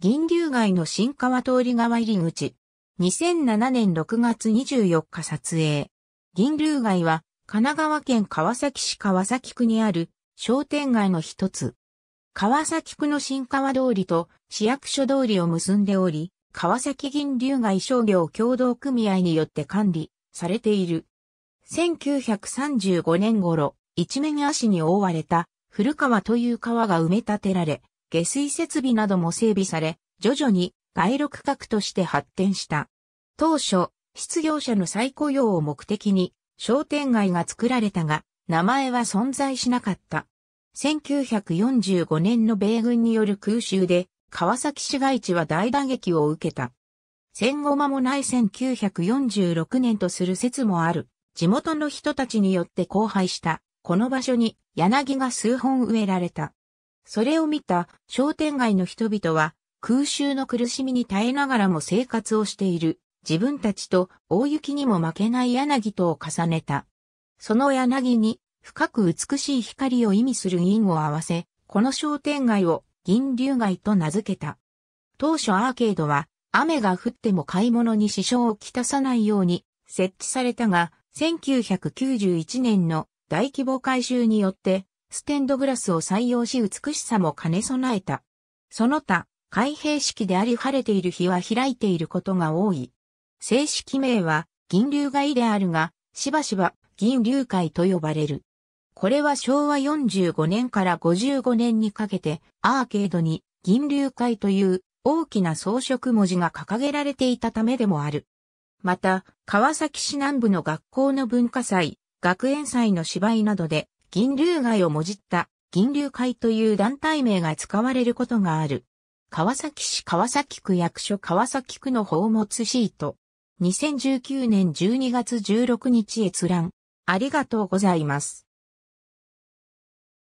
銀流街の新川通り側入り口。2007年6月24日撮影。銀流街は神奈川県川崎市川崎区にある商店街の一つ。川崎区の新川通りと市役所通りを結んでおり、川崎銀流街商業協同組合によって管理されている。1935年頃、一面足に覆われた古川という川が埋め立てられ、下水設備なども整備され、徐々に第区画として発展した。当初、失業者の再雇用を目的に商店街が作られたが、名前は存在しなかった。1945年の米軍による空襲で、川崎市街地は大打撃を受けた。戦後間もない1946年とする説もある。地元の人たちによって荒廃した、この場所に柳が数本植えられた。それを見た商店街の人々は空襲の苦しみに耐えながらも生活をしている自分たちと大雪にも負けない柳とを重ねた。その柳に深く美しい光を意味する銀を合わせ、この商店街を銀流街と名付けた。当初アーケードは雨が降っても買い物に支障をきたさないように設置されたが、1991年の大規模改修によってステンドグラスを採用し美しさも兼ね備えた。その他、開閉式であり晴れている日は開いていることが多い。正式名は銀流街であるが、しばしば銀流会と呼ばれる。これは昭和45年から55年にかけてアーケードに銀流会という大きな装飾文字が掲げられていたためでもある。また、川崎市南部の学校の文化祭、学園祭の芝居などで銀龍街をもじった銀龍会という団体名が使われることがある。川崎市川崎区役所川崎区の宝物シート。2019年12月16日閲覧。ありがとうございます。